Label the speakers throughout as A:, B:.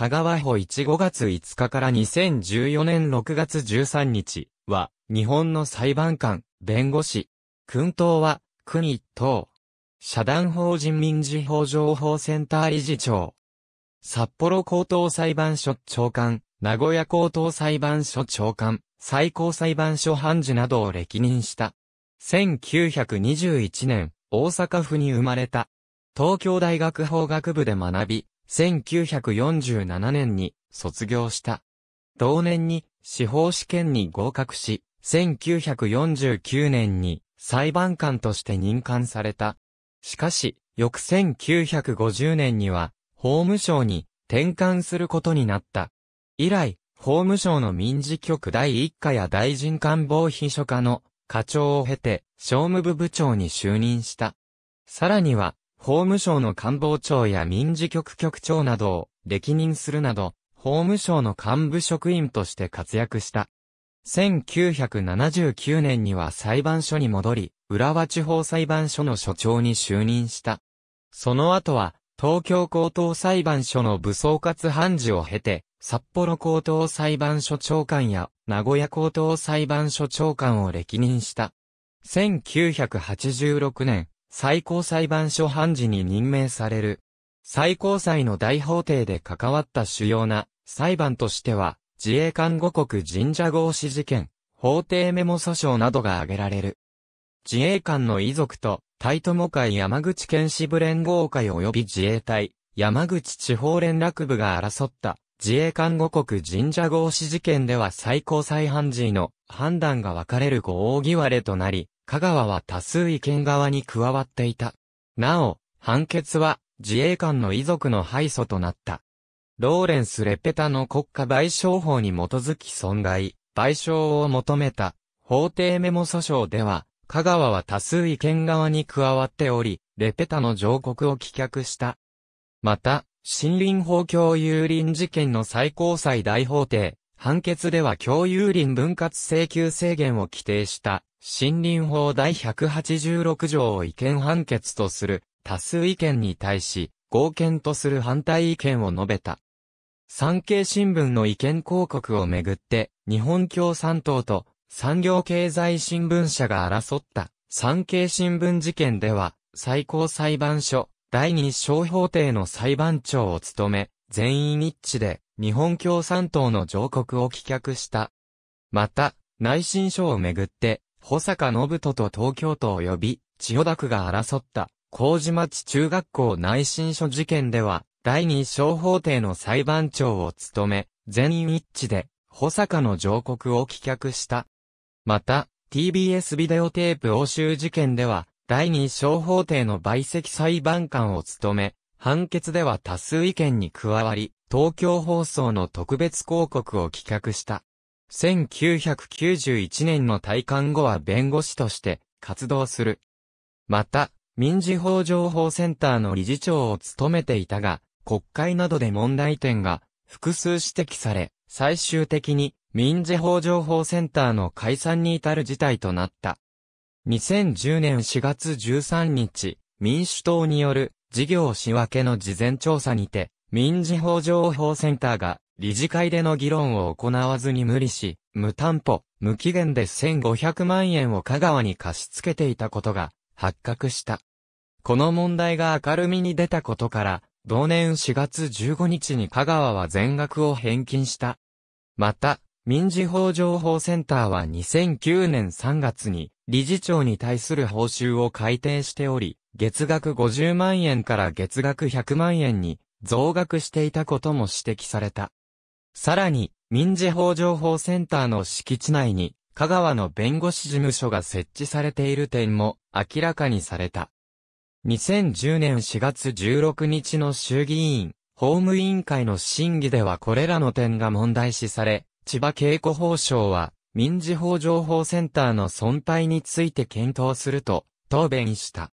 A: 香川保1 5月5日から2014年6月13日は、日本の裁判官、弁護士。訓党は、国一等。社団法人民事法情報センター理事長。札幌高等裁判所長官、名古屋高等裁判所長官、最高裁判所判事などを歴任した。1921年、大阪府に生まれた。東京大学法学部で学び、1947年に卒業した。同年に司法試験に合格し、1949年に裁判官として任官された。しかし、翌1950年には法務省に転換することになった。以来、法務省の民事局第一課や大臣官房秘書課の課長を経て、商務部部長に就任した。さらには、法務省の官房長や民事局局長などを歴任するなど、法務省の幹部職員として活躍した。1979年には裁判所に戻り、浦和地方裁判所の所長に就任した。その後は、東京高等裁判所の武装活判事を経て、札幌高等裁判所長官や名古屋高等裁判所長官を歴任した。1986年、最高裁判所判事に任命される。最高裁の大法廷で関わった主要な裁判としては、自衛官護国神社合祀事件、法廷メモ訴訟などが挙げられる。自衛官の遺族と、ト友会山口県支部連合会及び自衛隊、山口地方連絡部が争った自衛官護国神社合祀事件では最高裁判事の判断が分かれる合議割れとなり、香川は多数意見側に加わっていた。なお、判決は自衛官の遺族の敗訴となった。ローレンス・レペタの国家賠償法に基づき損害、賠償を求めた法廷メモ訴訟では、香川は多数意見側に加わっており、レペタの上告を棄却した。また、森林法共有林事件の最高裁大法廷、判決では共有林分割請求制限を規定した森林法第186条を違憲判決とする多数意見に対し、合憲とする反対意見を述べた。産経新聞の意見広告をめぐって、日本共産党と産業経済新聞社が争った産経新聞事件では、最高裁判所第二小法廷の裁判長を務め、全員一致で日本共産党の上告を棄却した。また、内申書をめぐって、保坂信人と東京都及び、千代田区が争った、麹町中学校内申書事件では、第二小法廷の裁判長を務め、全員一致で、保坂の上告を棄却した。また、TBS ビデオテープ押収事件では、第二小法廷の陪席裁判官を務め、判決では多数意見に加わり、東京放送の特別広告を棄却した。1991年の退官後は弁護士として活動する。また、民事法情報センターの理事長を務めていたが、国会などで問題点が複数指摘され、最終的に民事法情報センターの解散に至る事態となった。2010年4月13日、民主党による事業仕分けの事前調査にて、民事法情報センターが理事会での議論を行わずに無理し、無担保、無期限で1500万円を香川に貸し付けていたことが発覚した。この問題が明るみに出たことから、同年4月15日に香川は全額を返金した。また、民事法情報センターは2009年3月に理事長に対する報酬を改定しており、月額50万円から月額100万円に増額していたことも指摘された。さらに、民事法情報センターの敷地内に、香川の弁護士事務所が設置されている点も明らかにされた。2010年4月16日の衆議院、法務委員会の審議ではこれらの点が問題視され、千葉恵子法相は、民事法情報センターの存廃について検討すると、答弁した。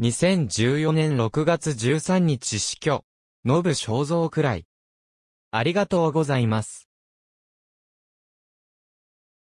A: 2014年6月13日死去、信正蔵くらい。ありがとうございます。